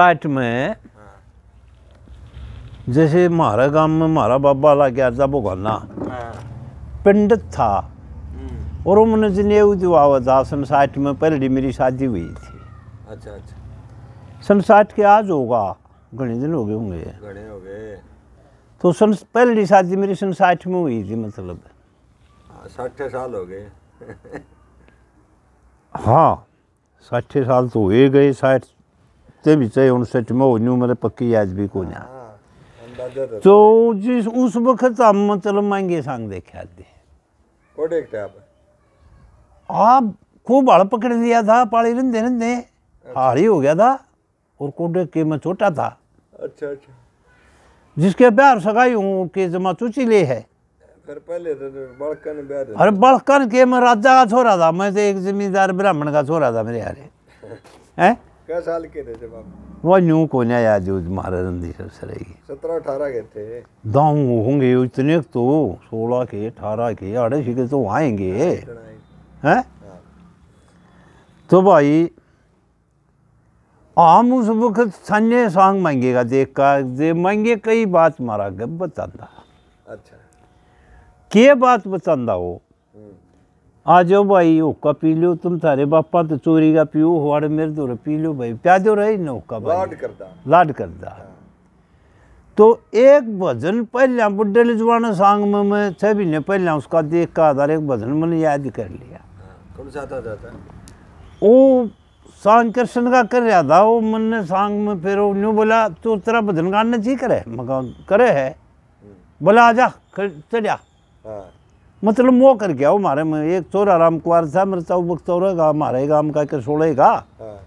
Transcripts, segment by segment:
काट में जैसे हमारे गांव में हमारा बाबा ला गया था भुगाना पंडित था और उन्होंने जनेऊ दिवावा था सन में पहली मेरी शादी हुई थी अच्छा अच्छा सन के आज होगा घने दिन हो गए होंगे हो गए तो सन पहली शादी मेरी सन में हुई थी मतलब हाँ, साठ साल हो गए हाँ साठ साल तो हुए गए साठ ते भी चाहिए उनसठ में हो न्यू मेरे पक्की याद भी को ना तो जिस उस वक्त हम मतलब मांगे सांग देखा थे आप खूब बाल पकड़ लिया था पाली रन देने दे हारी हो गया था और कोडे के में छोटा था अच्छा अच्छा जिसके प्यार सगाई हूँ के जमा चुची ले है पहले अरे बड़कन के मैं राजा का छोरा था मैं तो एक जमींदार ब्राह्मण का छोरा था मेरे यारे हैं क्या साल के थे जब आप वो न्यू आया जो महाराज सत्रह अठारह के थे दाऊ होंगे इतने तो सोलह के अठारह के तो आएंगे हैं तो भाई हम उस वक्त सन्ने सांग मांगेगा देख का दे मांगे कई बात मारा गए बताता अच्छा के बात बचा आ जाओ भाई ओका पी लो तुम थारे बापा तो चोरी का पियो हवाड़ मेरे दो पी लो भाई प्या दो रही ना होका भाई लाड करदा लाड करदा तो एक भजन पहले बुढ़े जवान सांग में मैं छह महीने पहले उसका देख का आधार एक भजन मैंने याद कर लिया कौन सा था जाता वो सांग कृष्ण का कर रहा था वो मैंने सांग में फिर न्यू बोला तो तेरा भजन गाने जी करे मकान करे है बोला आजा चढ़िया हाँ। मतलब मो कर गया मारे में एक चोरा राम कुमार था मेरे बक चौरेगा मारेगा हम का छोड़ेगा हाँ।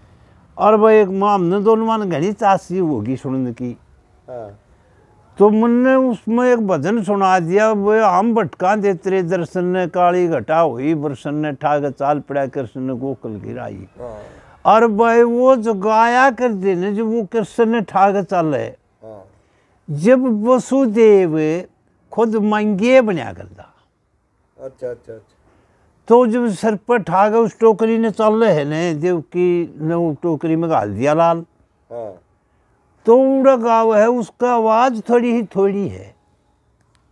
और वह एक माम ने दोनों मान घनी चासी होगी सुनने की हाँ। तो मुन्ने उसमें एक भजन सुना दिया वे हम भटका दे तेरे दर्शन ने काली घटा हुई बरसन ने ठाक चाल पड़ा कृष्ण ने गोकल गिराई हाँ। और भाई वो जो गाया कर देने जो वो कृष्ण ने ठाक चाल है जब वसुदेव खुद मंगे बनया करता अच्छा अच्छा अच्छा तो जब सर पर ठा गए उस टोकरी ने चल रहे ने देव की ने वो टोकरी में घाल दिया लाल हाँ। तो उड़ा गाँव है उसका आवाज़ थोड़ी ही थोड़ी है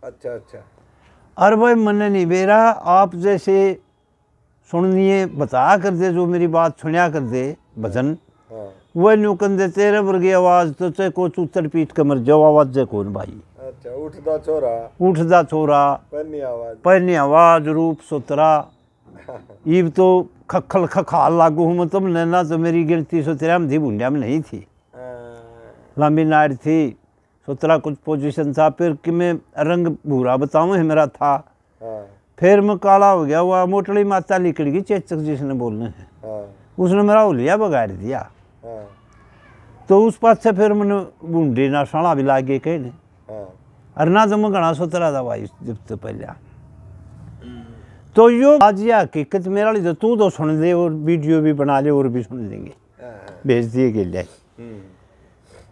अच्छा अच्छा अरे भाई मन नहीं बेरा आप जैसे सुनिए बताया कर दे जो मेरी बात सुनिया कर दे भजन हाँ। वह नुकन तेरे वर्गी आवाज़ तो चाहे कोच उत्तर पीठ के मर जाओ आवाज़ जय कौन भाई अच्छा उठदा छोरा उठदा छोरा पहनी आवाज पहनी आवाज रूप सुतरा ईब तो खखल खखाल लागू हूँ मतलब नैना तो मेरी गिनती सुतरा हम थी बुढ़िया में नहीं थी हाँ। लंबी नार थी सुतरा कुछ पोजीशन था फिर कि मैं रंग भूरा बताऊँ मेरा था हाँ। फिर मैं काला हो गया हुआ मोटली माता निकल गई चेचक जिसने बोलने हैं हाँ। उसने मेरा उलिया बगाड़ दिया तो उस पास से फिर मैंने बूंदी ना सड़ा भी लागे कहने अरना जम घना सोतरा था भाई जब तो पहला तो यो आज ये हकीकत मेरा लिए तो तू तो सुन दे और वीडियो भी बना ले और भी सुन लेंगे भेज दिए के लिए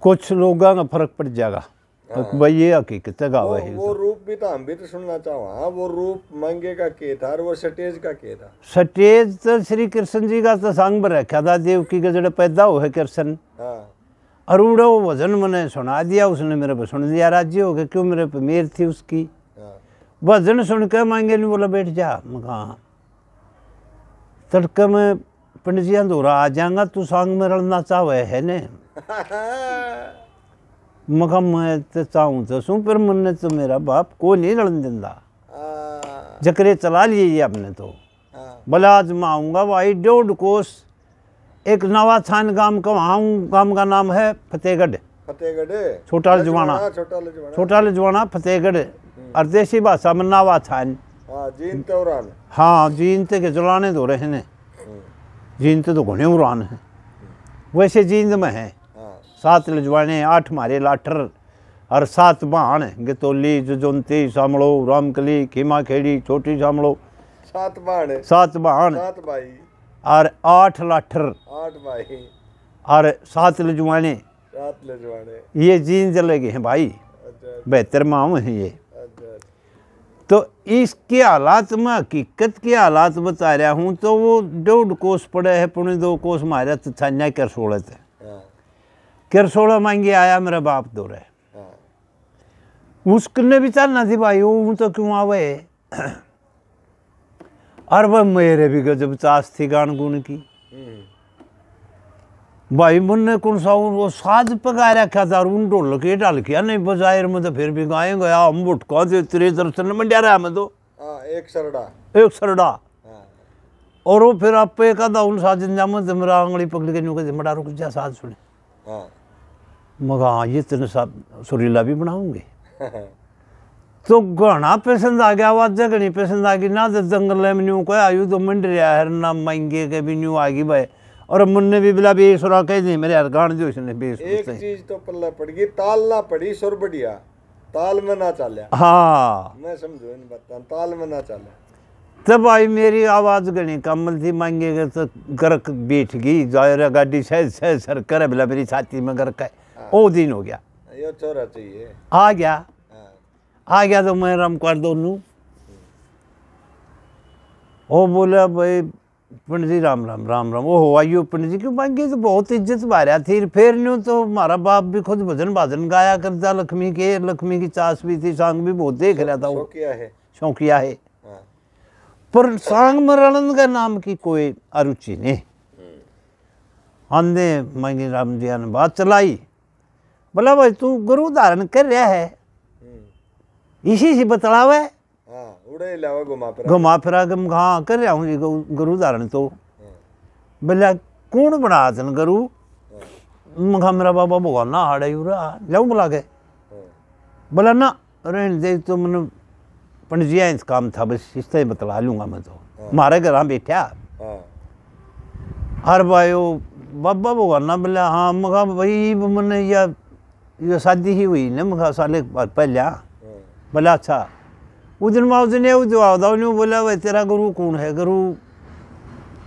कुछ लोगों का फर्क पड़ जाएगा हाँ। तो भाई ये हकीकत है गावा है वो रूप भी तो हम भी तो सुनना चाहो हाँ वो रूप मंगे का के था और वो सटेज का के था सटेज तो श्री कृष्ण जी का तो सांग पर रखा था देव की गजड़ पैदा हुआ है कृष्ण हाँ अरूढ़ो वजन मैंने सुना दिया उसने मेरे पे सुन दिया राज्य हो गया क्यों मेरे पे मेर थी उसकी वजन हाँ। सुन के मांगे नहीं बोला बैठ जा मैं कहा हाँ। तड़के में पंडित जी अंधोरा आ जाऊंगा तू सांग में रलना चाहे है ने मैं मैं तो चाहूँ तो सू पर मन तो मेरा बाप को नहीं रलन दिंदा हाँ। जकरे चला लिए आपने तो भला आज मैं आऊँगा भाई डेढ़ कोस एक नवा छान गांव का वहाँ गांव का नाम है फतेहगढ़ फतेहगढ़ छोटा लजवाना छोटा लजवाना फतेहगढ़ हम्म। और देसी भाषा में नावा छान हाँ जींद तो हाँ, के जलाने दो रहे ने हम्म। जींद तो घने उड़ान है वैसे जींद में है हाँ। सात लजवाने आठ मारे लाठर और सात बाण गतोली जुजंती सामड़ो रामकली खेमा खेड़ी छोटी सामड़ो सात बाण सात बाण सात भाई और आठ लाठर आठ भाई और सात लजवाने सात लजवाने ये जीन जले गए हैं भाई अच्छा, अच्छा। बेहतर माओ हैं ये अच्छा, तो इसके हालात में हकीकत के हालात बता रहा हूँ तो वो डेढ़ कोस पड़े है पुणे दो कोस मारा तो छान्या करसोड़त है करसोड़ा मांगे आया मेरा बाप दो रहा उसने भी चलना थी भाई वो तो क्यों आवे और वह मेरे भी गजब चाश थी गान गुण की हम्म। भाई मुन्ने कौन सा वो साज पका रखा था उन ढोल के डाल किया नहीं बजाय में तो फिर भी गाए गया हम बुटका दे तेरे दर्शन में डर डरा मैं तो हाँ, एक सरडा एक सरडा हाँ। और वो फिर आप एक आधा उन साज जाम जमरा तो आंगली पकड़ के नुके मड़ा रुक जा साज सुने हाँ। मगर हाँ ये तेरे साथ सुरीला भी बनाऊंगे तो घना पसंद आ गया आवाज घनी पसंद आ गई ना तो जंगल में न्यू कह आयु तो मंड रहा है ना महंगे के भी न्यू आ गई भाई और मुन्ने भी बिला बेस और कह दी मेरे यार गान जो इसने बेस एक चीज तो पल्ला पड़ गई ताल ना पड़ी सुर बढ़िया ताल में ना चले हाँ मैं समझो इन बता ताल में ना चले तब तो भाई मेरी आवाज़ गणी कमल थी मांगे तो गर्क बैठ गई जायरा गाड़ी सह सह सर कर बिला मेरी छाती में गर्क है हाँ। ओ दिन हो गया ये चोरा चाहिए आ गया आ गया तो मैं रम कर दो वो बोला भाई पंडित जी राम राम राम राम वो हो आई हो पंडित जी क्यों बाकी तो बहुत इज्जत बारिया थी फिर न्यू तो हमारा बाप भी खुद भजन भाजन गाया करता लक्ष्मी के लक्ष्मी की चास भी थी सांग भी बहुत देख रहा था वो है शौकिया है हाँ। पर सांग मरण का नाम की कोई अरुचि नहीं आंधे मंगी राम जी ने बात चलाई बोला भाई तू गुरु धारण कर रहा है इसी से बतला हुआ हाँ, घुमा फिरा के हाँ कर रहा हूँ जी गुरु धारण तो बोले कौन बना तन गुरु मखा मेरा बाबा भगवान ना ही यूरा लो बुला के बोला ना रहने दे तो मैंने पंडित जी इंस काम था बस इस तरह बतला लूंगा मैं तो हाँ। मारे घर बैठा हाँ। हर भाई बाबा भगवान बोले हाँ मखा भाई मैंने या शादी ही हुई ना मखा साले पहले भला अच्छा उस दिन माँ उसने वो जवाब दाओ ने बोला वह तेरा गुरु कौन है गुरु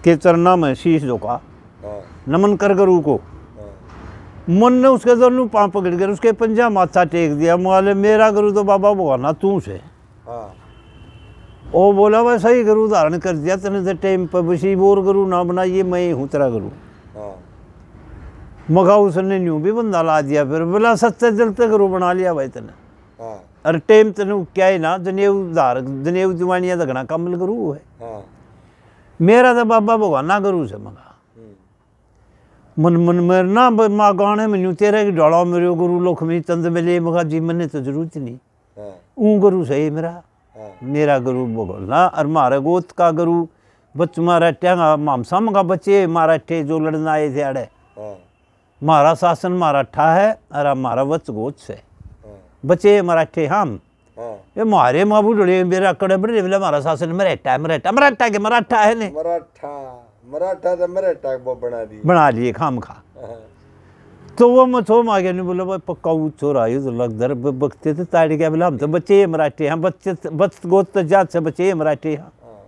के चरणा में शीश झोंका हाँ। नमन कर गुरु को हाँ। मन ने उसके दोनों पाँव पकड़ कर उसके पंजा माथा टेक दिया माले मेरा गुरु तो बाबा भगवाना तू से हाँ। ओ बोला भाई सही गुरु धारण कर दिया तेने तो टाइम पर बसी बोर गुरु ना बनाइए ये मैं हूँ तेरा गुरु मगा उसने न्यू भी बंदा ला दिया फिर बोला सच्चा जलते गुरु बना लिया भाई तेने अरे टेम तेन क्या है ना जनेऊ धारक जनेऊ जवानिया का घना गुरु है हाँ। मेरा तो बाबा भगवाना गुरु से मगा हम्म। मन मन मेर ना माँ गाने मैनू तेरे की डाला मेरे गुरु लक्ष्मी चंद मिले मगा जी मन तो जरूरत नहीं ऊ गुरु सही मेरा हाँ। मेरा गुरु भगवाना अर मारा गोत का गुरु बच मारा टैंगा मामसा मगा बचे मारा ठे जो लड़ना आए थे अड़े हाँ। मारा शासन मारा ठा है और हमारा वत्स गोत से बच्चे मराठे हम हाँ। ये मारे मबू माबूडोळे मेरा कडे बड़े मला मारा सास ने मराठा मराठा मराठा के मराठा है ने मराठा मराठा तो मराठा बना दी बना लिए खाम खा हाँ। तो वो मथो मागे ने बोला भाई पक्का चोर आयो तो लग दर बकते थे ताड़ी के बोला हम तो बच्चे मराठे हम बच्चे बच गोत तो जात से बच्चे मराठे हैं हाँ।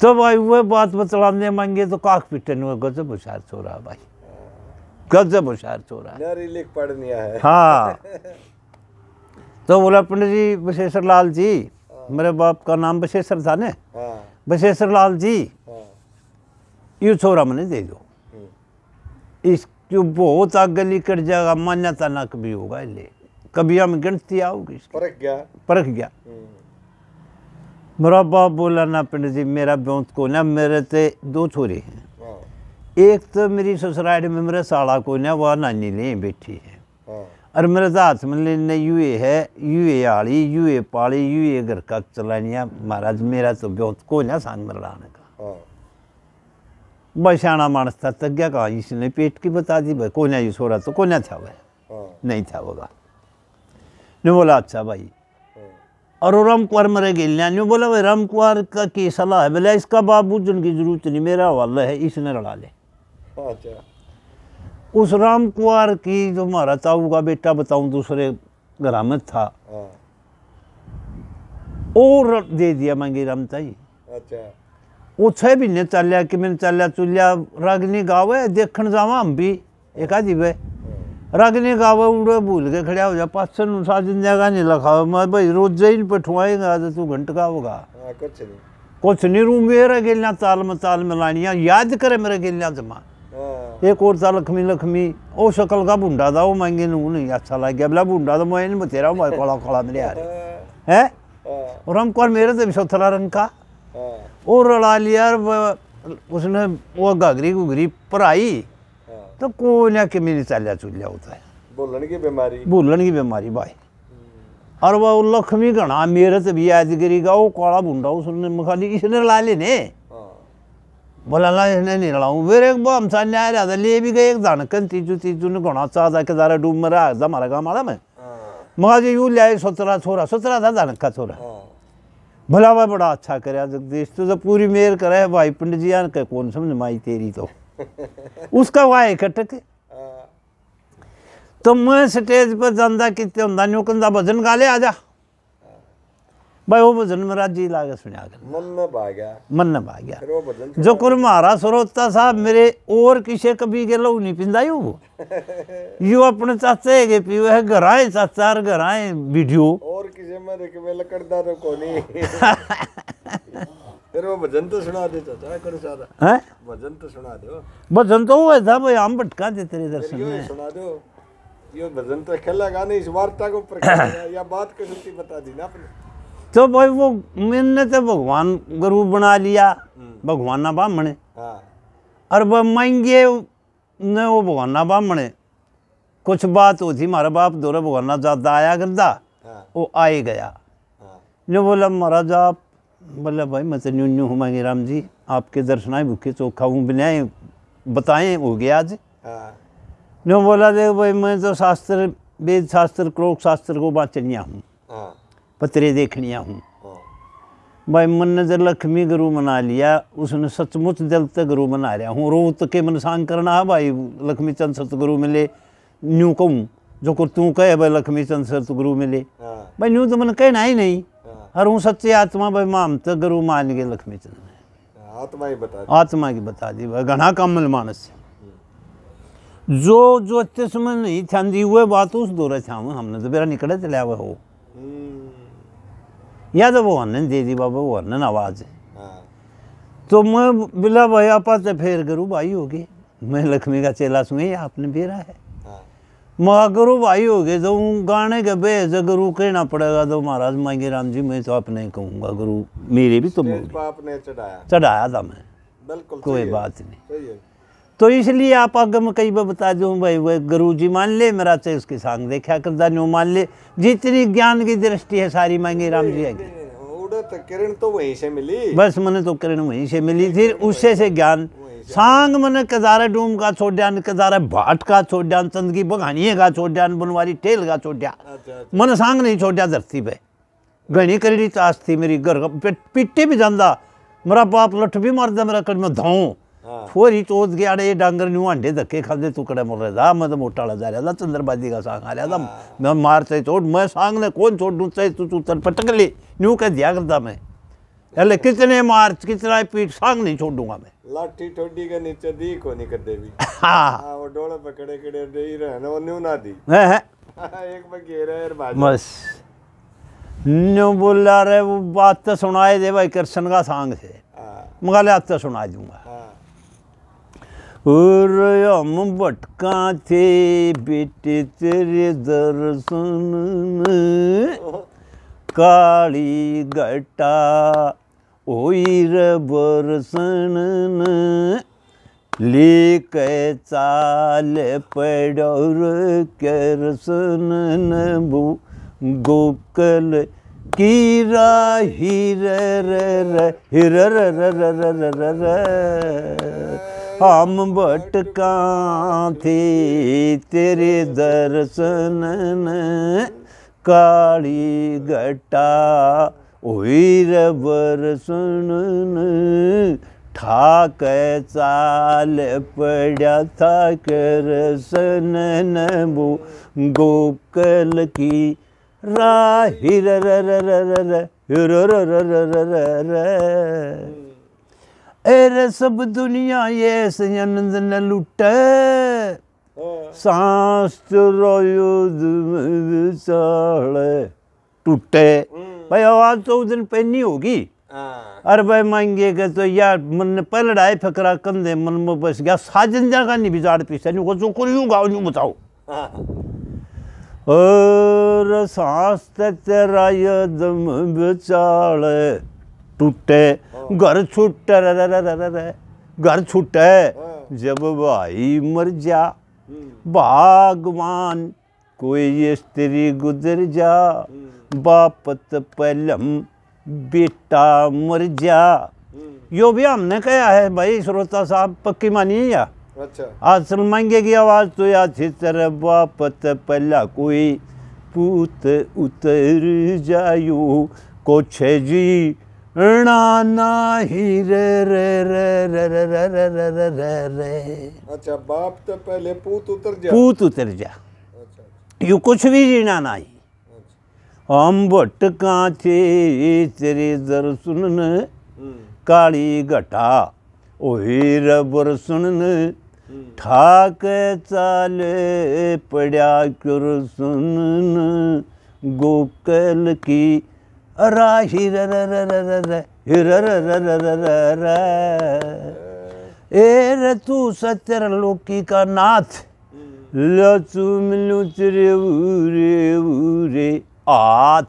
तो भाई वो बात बतला ने मांगे तो काक पिटन हुआ गजब होशार चोरा भाई गजब होशियार चोरा लिख पढ़नी है हाँ तो बोला पंडित जी बशेश्वर लाल जी हाँ। मेरे बाप का नाम बशेश्वर था ने बशेश्वर हाँ। लाल जी हाँ। यू छोरा मैंने दे दो हम्म। इस क्यों बहुत आगे निकट जाएगा मान्यता ना कभी होगा ले कभी हम गिनती आओगी परख गया परख गया हम्म। मेरा बाप बोला ना पंडित जी मेरा ब्योंत को ना मेरे ते दो छोरे हैं एक तो मेरी ससुराल में मेरे साला को ना वह नानी ले बैठी है और मेरा दात मिले मतलब ने यू ए है यू ए आली U A Pali U A घर का चलानिया महाराज मेरा तो बहुत को ना सान लाने का बसाना हाँ। मानस था तक गया कहा इसने पेट की बता दी भाई को ना यूस हो तो को ना था वह हाँ। नहीं था होगा ने बोला अच्छा भाई हाँ। और राम कुमार मरे गए ने बोला भाई राम कुमार का की सलाह है बोला इसका बाबू जिनकी जरूरत नहीं मेरा वाला है इसने लड़ा ले अच्छा उस राम कुमार की जो हमारा ताऊ का बेटा बताऊं दूसरे ग्राम था हाँ। और दे दिया मंगी राम ताई अच्छा भी नहीं महीने चलिया कि मैंने चलिया चुलिया रागनी गावे देख जावा हम भी एक आधी वे हाँ। रागनी गावे उड़े भूल के खड़ा हो जाए पाचन साजन जगह नहीं लखा मैं भाई रोज जैन पठवाएगा तो तू घंट का होगा कुछ नहीं कुछ नहीं रू मेरे गिलियाँ ताल में ताल में लानियाँ याद करे मेरे गिलियाँ जमा एक और था लखमी लक्ष्मी वो शक्ल का बुंडा था वो मांगे नू नहीं अच्छा लग गया बोला बूढ़ा था तो मैं बतेरा मैं कला कला मेरे आ हाँ। है हाँ। और हम कौन मेरे थे विशोथला रंग का हाँ। वो रड़ा लिया उसने वो घाघरी घुघरी पर आई तो कोई ना कि मेरी चालिया चूलिया की बीमारी भूलन की बीमारी भाई अरे हम्म। वह लक्ष्मी गणा मेरे से भी यादगिरी का वो काला बूढ़ा उसने मखाली इसने ला लेने बोला एक ले एक जरा डूब मरा मारा का मारा यू लिया छोरा सोतरा था का छोरा भला भाई बड़ा अच्छा करे जगदीश पूरी मेहर करे भाई पंडित जी यार कौन समझ माई तेरी तो उसका वाय कटक तो मैं स्टेज पर जाना कितने वजन भजन गा ले जा भाई वो भजन महाराज जी ला के सुनया कर मन में बा गया मन में बा गया जो कुर महारा सरोता साहब मेरे और किसे कभी के गेलो नहीं पींदा यू वो यू अपने चाचा है पीवे है घर आए चाचा और आए वीडियो और किसे में देख में लकड़दा तो कोनी फिर वो भजन तो सुना दे चाचा कर सारा हैं भजन तो सुना दो भजन तो वो था भाई हम भटका दे तेरे दर्शन में सुना दो ये भजन तो खेला गाने इस वार्ता को प्रकाश या बात कसुती बता दी ना अपने तो भाई वो मैंने तो भगवान गुरु बना लिया हम्म। भगवान ना हाँ। और वह महंगे ने वो भगवान ब्राह्मणे कुछ बात होती मारा बाप दो भगवाना ज़्यादा आया करता हाँ। वो आ गया जो हाँ। बोला महाराज आप बोला भाई मैं तो न्यू न्यू हूँ मांगे राम जी आपके दर्शन आए भूखे चोखा हूँ बिनाए बताएं हो गया आज जो बोला देख भाई मैं तो शास्त्र वेद शास्त्र क्रोक शास्त्र को बात चलिया हूँ पतरे देखनिया हूँ भाई मन ने लक्ष्मी गुरु मना लिया उसने सचमुच जल तक गुरु मना लिया हूँ रोत तो के मन सांग करना है भाई लक्ष्मी चंद सतगुरु मिले न्यू कहूँ जो को तू कहे भाई लक्ष्मी चंद सतगुरु मिले हाँ। भाई न्यू तो मन कहना ही नहीं हाँ। हर हूँ सच्चे आत्मा भाई माम तक गुरु मान गए लक्ष्मी चंद ने आत्मा ही बता आत्मा की बता दी भाई घना कमल मानस जो जो अच्छे में नहीं ध्यान दी हुए बात उस दौरे छाव हमने तो बेरा निकले चलिया हुआ हो यादव वनन देदी बाबा वो वनन आवाज़ हाँ। तो मैं बिला भाई आप तो फेर करूँ भाई हो गए मैं लक्ष्मी का चेला सुई आपने फेरा है हाँ। माँ गुरु भाई हो गए तो गाने के बेज गुरु कहना पड़ेगा तो महाराज मांगे राम जी मैं तो आपने कहूँगा गुरु मेरे भी तो चढ़ाया चढ़ाया था मैं बिल्कुल कोई बात नहीं तो इसलिए आप अगम कई बार बता दूँ भाई वह गुरु जी मान ले मेरा से तो उसके सांग देखा करता नो मान ले जितनी ज्ञान की दृष्टि है सारी मांगे राम जी आगे तो किरण तो वहीं से मिली बस मैंने तो किरण वहीं से मिली फिर उससे से ज्ञान सांग मन कजारा डूम का छोड़ ध्यान कजारा भाट का छोड़ ध्यान चंदगी बघानी का छोड़ बनवारी टेल का छोड़ अच्छा, अच्छा। मन सांग नहीं छोड़ धरती पे घनी करी चाश थी मेरी घर पिट्टी भी जाता मेरा बाप लठ भी मारता मेरा कड़ में धाऊँ फोरी चोच गेडे डांगर न्यू हांडे धक्के खाते तुकडे मोर जा मद मोटाळा जाल्याला चंद्रबाजी का सांग आल्याला मी मारतय चोट मैं सांग ने कौन चोट दुसतय तू तू तर ले न्यू कह दिया करता मैं अरे कितने मार कितना पीट सांग नहीं छोड़ूंगा मैं लाठी ठोडी के नीचे दी को नहीं कर देवी हाँ।, हाँ वो डोले पकड़े कड़े दे रही रहने वो न्यू ना दी है हाँ, एक में घेरा यार बस न्यू बोला रे वो बात तो सुनाए दे भाई कृष्ण का सांग से हाँ। मगर आज तो सुना दूंगा हम भटका थे बेटे तेरे दर्शन काली घटा ओर बरसन लेके चाल पड़ौर करसन बू गोकल कीरा हिर हिर हम भटका थे तेरे दर्शन काली घटा उर सुन ठाक चाल पड़ा था करसन नो गोकल की राहिर र र र र र र र र र अरे सब दुनिया ये सनंद न लुटे हाँ। सांस चुरायो तो टूटे हम्म। भाई आवाज तो उस दिन पहनी होगी हाँ। अरे भाई मांगे मांगेगा तो यार मन ने पहले डाय फकरा कंधे मन में बस गया साजन जगह नहीं बिजाड़ पीछे नहीं को जो करूँ गाओ नहीं बताओ हाँ। और सांस तेरा यदम बिचाड़े टूटे हाँ। घर छूट घर छूटे हाँ। जब भाई मर जा भगवान हम्म। कोई स्त्री गुजर जा हम्म। बापत पलम बेटा मर जा हम्म। यो भी हमने कहा है भाई श्रोता साहब पक्की मानिए या अच्छा असल मांगे की आवाज़ तो या तरह बापत पहला कोई पूत उतर जायो कोछे जी ना ना ही रे रे रे रे रे रे रे रे रे रे रे अच्छा बाप तो पहले पूत उतर जा पूत उतर जा अच्छा। यू कुछ भी जीना नहीं हम भट्ट कांचे तेरे दर्शन काली घटा ओही रबर सुन ठाक चाल पड़ा क्योर सुन गोकल की राशि र र र र र र र र र र र र ए रे तू सत्यर लोकी का नाथ लचू मिलू चिरे उरे उरे आथ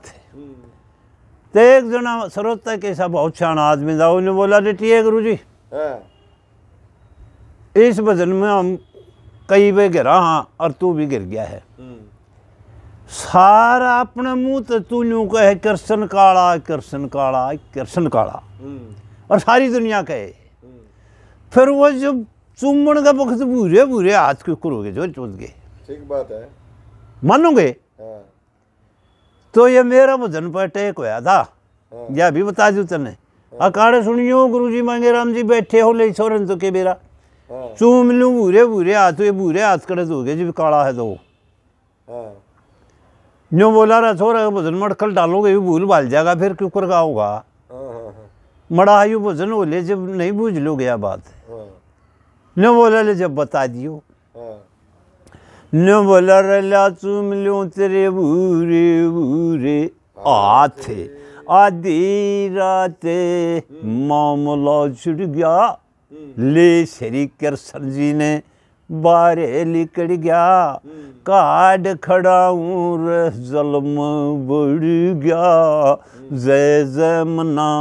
ते एक जना सरोता के सा बहुत शान आदमी था उन्होंने बोला रिटिए गुरु जी हाँ। इस भजन में हम कई बे गिरा हाँ और तू भी गिर गया है सारा अपने मुंह तो तू यूं कहे कृष्ण काला कृष्ण काला कृष्ण काला हम्म। और सारी दुनिया कहे हम्म। फिर वो जो चुम्बन का वक्त भूरे भूरे हाथ के ऊपर हो गए जो चुद गए ठीक बात है मानोगे हाँ। तो ये मेरा भजन पर टेक होया था हाँ। यह भी बता दू तने अकाड़े सुनियो गुरु जी मांगे राम जी बैठे हो ले सोरन तो के बेरा हाँ। चूम लू भूरे भूरे हाथ हुए बुरे हाथ करे दोगे जी काला है दो तो। हाँ। जो बोला रहा छोरा भोजन मड़कल डालोगे भी भूल भाल जाएगा फिर क्यों कर होगा हाँ, हाँ, हाँ। मड़ा आयु भोजन हो ले जब नहीं बूझ लो गया बात न बोला ले जब बता दियो न बोला रला चूम लो तेरे बूरे बूरे हाथ आधी रात हम्म। मामला छुट गया हम्म। ले श्री कृष्ण जी ने बारे लिकड़ गया कार्ड खड़ाऊर जलम बढ़ गया जय जय मना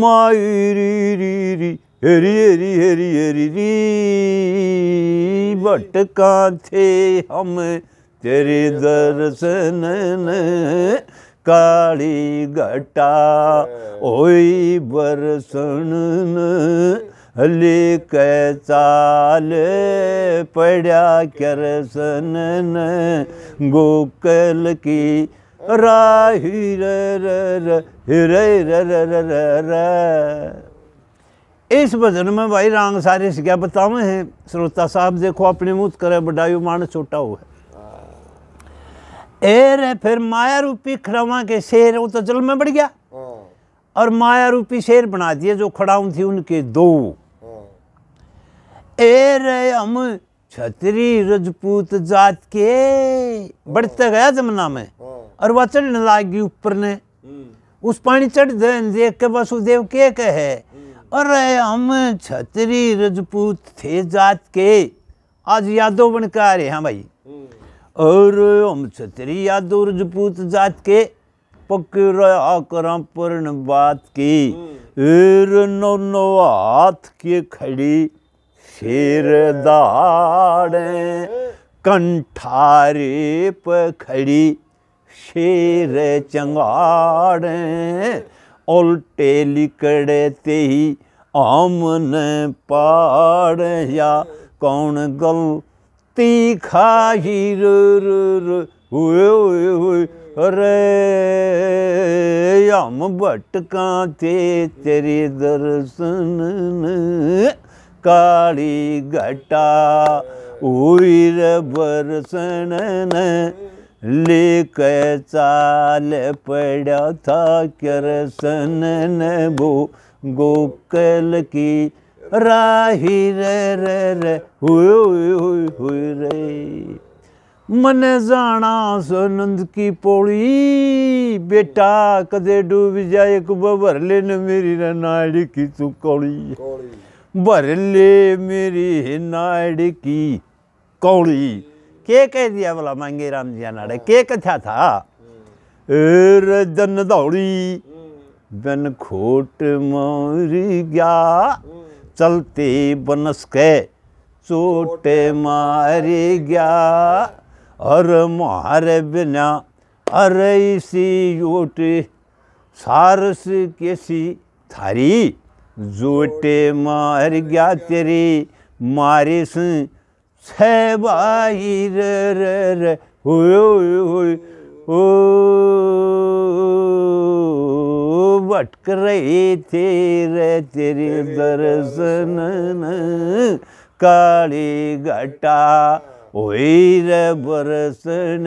माई री री री हरी हरी हरी हरी री भटका थे हम तेरे दर्शन काली घटा ओई बरसन लिख चाल पड़ा करसन गोकल की इस भजन में भाई रंग सारे से क्या बतावे हैं श्रोता साहब देखो अपने मुँह करे बडायु मान छोटा हुआ एर फिर माया रूपी खड़ावा के शेर वो तो जल में बढ़ गया हाँ। और माया रूपी शेर बना दिए जो खड़ाऊ थी उनके दो ए रे हम छतरी रजपूत जात के बढ़ते गया जमुना में हाँ। और वह चढ़ने लागी ऊपर ने हम्म। उस पानी चढ़ दे देख के वसुदेव के कहे अरे हम्म। हम छतरी रजपूत थे जात के आज यादव बन के आ रहे हैं भाई हम्म। और हम छतरी यादव रजपूत जात के पक्के पकड़ा पूर्ण बात की नौ नौ हाथ के खड़ी सिरदारें कंठारे पर खड़ी शेर चंगाड़े उल्टे लिकड़े ते ही आमन पार या कौन गल तीखा ही हुए हुए हुए अरे हम भटका ते तेरे दर्शन काली घटा उर बरसन लेके चाल पड़ा था करसन वो गोकल की राही रे रे रे हुए हुए हुए हुए रे मन जाना सुनंद की पौड़ी बेटा कदे डूब जाए एक बबर मेरी नाड़ी की तू कौड़ी भर ले मेरी नाड़ की कौड़ी के कह दिया बोला मांगे राम जी नाड़े हाँ। के कथा था हाँ। रजन दौड़ी बन खोट मोर गया हाँ। चलते बनस के चोट मार गया और मारे बिना अरे सी ओट सारस केसी थारी झूठे मार गया तेरी मारिस सहबाई रे हो भटक रहे थे तेरे दर्शन काली घटा हुई रे बरसन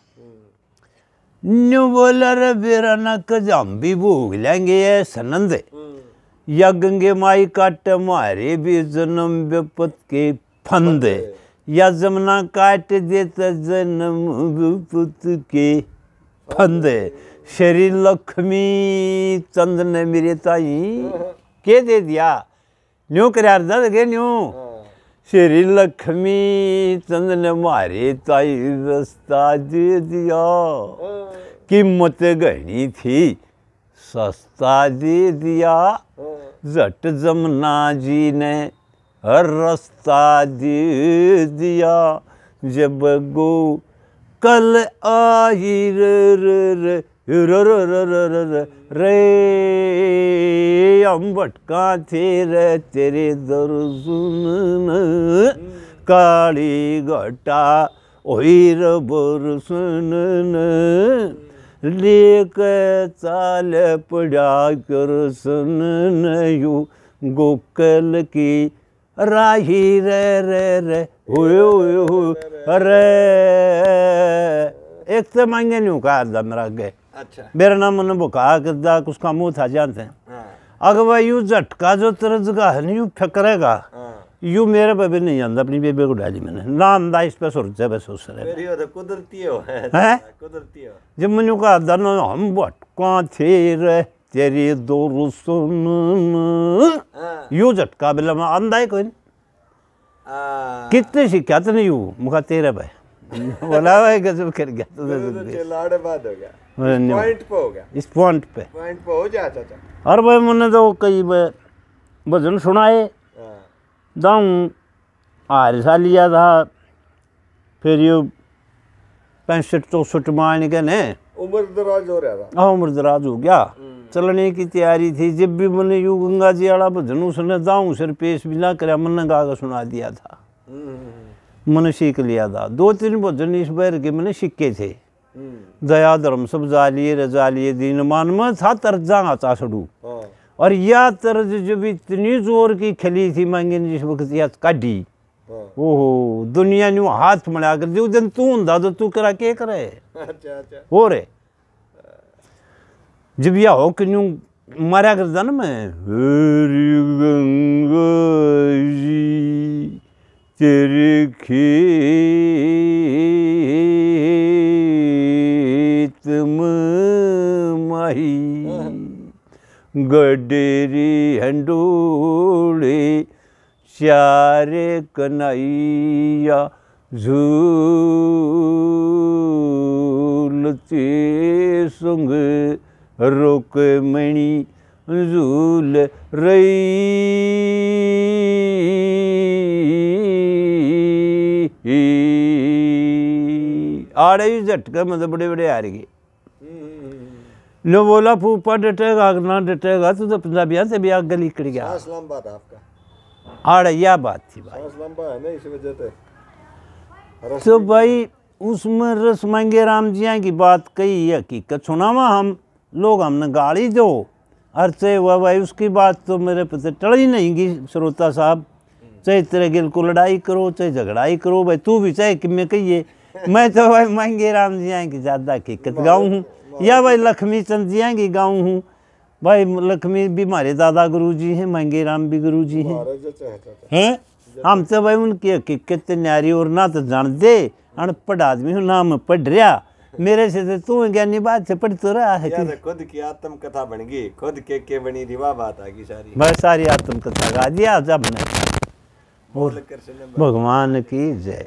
നുവലര വിറനക്ക് ജമ്പി ഭൂലങ്കയ സനന്ത് यज्ञमाई काट मारे भी जन्म विपत के फंद या जमुना काट देता जन्म विपत के फंद श्री लक्ष्मी चंद ने मेरे ताई के दे दिया न्यू करार दर्द के न्यू हाँ। श्री लक्ष्मी चंद मारे ताई रस्ता दे दिया कीमत घनी थी सस्ता दे दिया जट जमुना जी ने हर रास्ता दे दिया जब गो कल आई रे, रे, रे र र र र र र रे अम्बट काथे रे तेरे सुन काली घटा ओर बरसन लेक चाल पड़ा कर सुन यू गोकल की राही रे रे रे हो हो रे एक तो मांगे नहीं कहा दम रख गए अच्छा मेरा नाम मन बुका करदा कुछ काम था जानते हैं हाँ। अगर वह यू झटका जो तरजगा है यू फकरेगा हाँ। यू मेरे पे भी नहीं आंदा अपनी बेबे को डाली मैंने ना आंदा इस पे सुरजे पे सोच कुदरती हो है, है? कुदरती हो जब मैंने कहा दन हम भटका थे रे तेरी दो रुसन हाँ। यू झटका बिला मैं आंदा कोई नहीं कितने सीखा तो नहीं यू मुखा तेरा भाई बोला भाई गजब कर गया तो लाड़े बाद हो गया पॉइंट पे हो गया इस पॉइंट पे पॉइंट पे हो जाता था और भाई मैंने तो कई भजन सुनाए हाँ। दाऊँ हार सा लिया था फिर ये पैंसठ चौसठ मान के ने उम्र दराज हो रहा था हाँ उम्र दराज हो गया हम्म। चलने की तैयारी थी जब भी मैंने यू गंगा जी वाला भजन उसने दाऊ सिर पेश भी ना कराया मैंने गा कर सुना दिया था मैंने हम्म, हम्म, सीख लिया था दो तीन भजन इस बैर के मैंने सीखे थे दया धर्म सब जालिए रजालिए दीन मान में था तर्जा आता सड़ू हाँ। और यह तर्ज जो भी इतनी जोर की खली थी मंगिन जिस वक्त यह काढ़ी हाँ। ओहो दुनिया ने हाथ मिला कर दी दिन तू हूं तो तू करा के करे अच्छा अच्छा और जब यह हो कि न्यू मारा करता ना मैं हरी गंगा जी तेरे खी गडेरी हंडोले चारे कन्हैया झूलते संग रोक मणि झूल रही आड़े भी झटका मतलब बड़े बड़े आ रही लो बोला फूफा डटेगा ना डटेगा तो, तो से भी आग गली कर गया आड़ बात थी भाई तो भाई उसमें रस मांगे राम जिया की बात कही हकीकत सुनावा हम लोग हमने गाली दो अरसे हुआ भाई उसकी बात तो मेरे पते टड़ी नहीं गई श्रोता साहब चाहे तेरे गिल को लड़ाई करो चाहे झगड़ाई करो भाई तू भी चाहे कि मैं कहिए मैं तो भाई मांगे राम जिया की ज़्यादा हकीकत गाऊ हूँ या भाई लक्ष्मी चंद जी की गाँव हूँ भाई लक्ष्मी भी हमारे दादा गुरु जी हैं महंगे राम भी गुरु जी हैं है? हम तो भाई उनकी हकीकत न्यारी और ना तो जान दे अनपढ़ आदमी हूँ ना हम पढ़ रहा मेरे से तो तू ज्ञानी बात से पढ़ तो रहा है यार खुद की आत्म कथा बन गई खुद के के बनी रिवा बात आ गई सारी भाई सारी आत्म कथा गा दिया जब ने और भगवान की जय